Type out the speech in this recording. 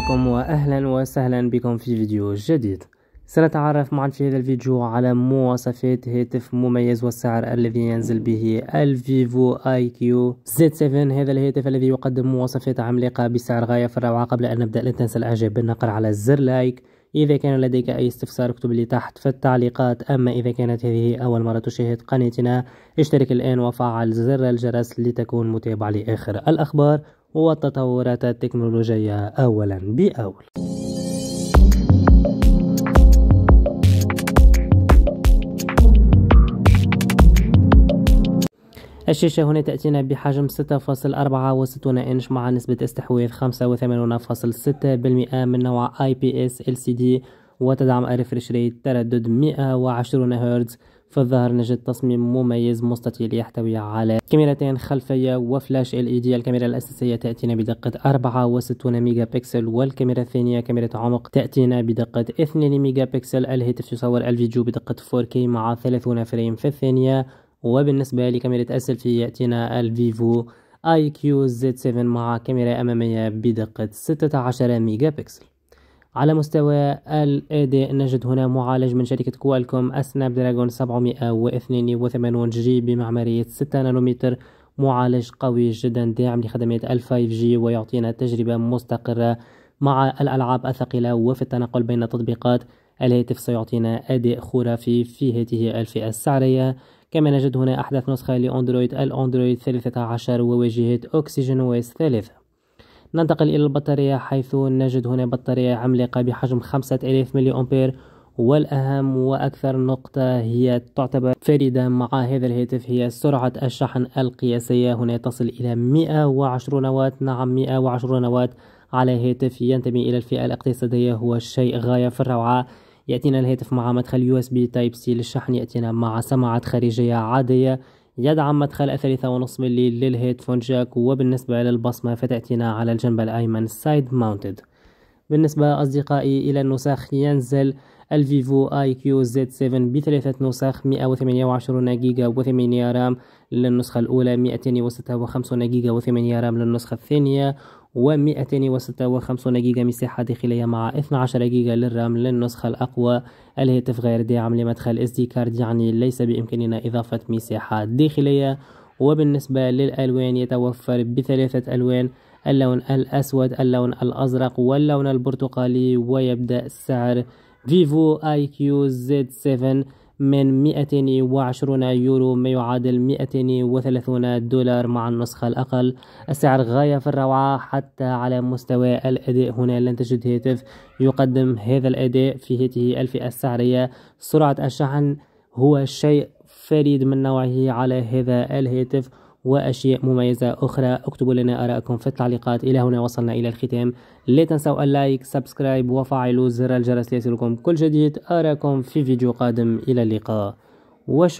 عليكم واهلا وسهلا بكم في فيديو جديد سنتعرف معا في هذا الفيديو على مواصفات هاتف مميز والسعر الذي ينزل به الفيفو اي كيو زد 7 هذا الهاتف الذي يقدم مواصفات عملاقة بسعر غاية في الروعة قبل ان نبدأ لا تنسى الاعجاب بالنقر على زر لايك إذا كان لديك أي استفسار اكتب لي تحت في التعليقات أما إذا كانت هذه أول مرة تشاهد قناتنا اشترك الآن وفعل زر الجرس لتكون متابع لآخر الأخبار والتطورات التكنولوجية أولا بأول الشاشة هنا تأتينا بحجم 6.64 إنش مع نسبة استحواذ 85.6% من نوع IPS LCD وتدعم الريفرش ريت تردد 120 هرتز في الظهر نجد تصميم مميز مستطيل يحتوي على كاميرتين خلفية وفلاش ال اي دي الكاميرا الأساسية تأتينا بدقة 64 ميجا بكسل والكاميرا الثانية كاميرا عمق تأتينا بدقة 2 ميجا بكسل الهاتف يصور الفيديو بدقة 4K مع 30 فريم في الثانية وبالنسبة لكاميرا السيلفي يأتينا الفيفو اي كيو زد 7 مع كاميرا أمامية بدقة 16 ميجا بكسل على مستوى ال AD نجد هنا معالج من شركة كوالكوم السناب دراجون 782 جي بمعمارية 6 نانومتر معالج قوي جدا داعم لخدمات ال 5 جي ويعطينا تجربة مستقرة مع الألعاب الثقيلة وفي التنقل بين التطبيقات الهاتف سيعطينا أداء خرافي في هذه الفئة السعرية كما نجد هنا أحدث نسخة لأندرويد الأندرويد 13 وواجهة أكسجين ويس 3 ننتقل إلى البطارية حيث نجد هنا بطارية عملاقة بحجم 5000 ملي أمبير والأهم وأكثر نقطة هي تعتبر فريدة مع هذا الهاتف هي سرعة الشحن القياسية هنا تصل إلى 120 وات نعم 120 وات على هاتف ينتمي إلى الفئة الاقتصادية هو شيء غاية في الروعة يأتينا الهاتف مع مدخل USB Type C للشحن يأتينا مع سماعات خارجية عادية يدعم مدخل ثلاثة ونصف ملي للهيدفون جاك وبالنسبة للبصمة فتأتينا على الجنب الأيمن سايد ماونتد بالنسبة أصدقائي إلى النسخ ينزل الفيفو اي كيو زد 7 بثلاثة نسخ 128 جيجا و8 رام للنسخة الأولى 256 جيجا و8 رام للنسخة الثانية و256 جيجا مساحة داخلية مع 12 جيجا للرام للنسخة الأقوى الهاتف غير داعم لمدخل اس دي كارد يعني ليس بإمكاننا إضافة مساحة داخلية وبالنسبة للألوان يتوفر بثلاثة ألوان اللون الأسود اللون الأزرق واللون البرتقالي ويبدأ سعر فيفو اي كيو زد 7 من 220 يورو ما يعادل 230 دولار مع النسخة الأقل السعر غاية في الروعة حتى على مستوى الأداء هنا لن تجد هاتف يقدم هذا الأداء في هذه الفئة السعرية سرعة الشحن هو شيء فريد من نوعه على هذا الهاتف وأشياء مميزة أخرى اكتبوا لنا آراءكم في التعليقات إلى هنا وصلنا إلى الختام لا تنسوا اللايك سبسكرايب وفعلوا زر الجرس ليصلكم كل جديد آراءكم في فيديو قادم إلى اللقاء وشكرا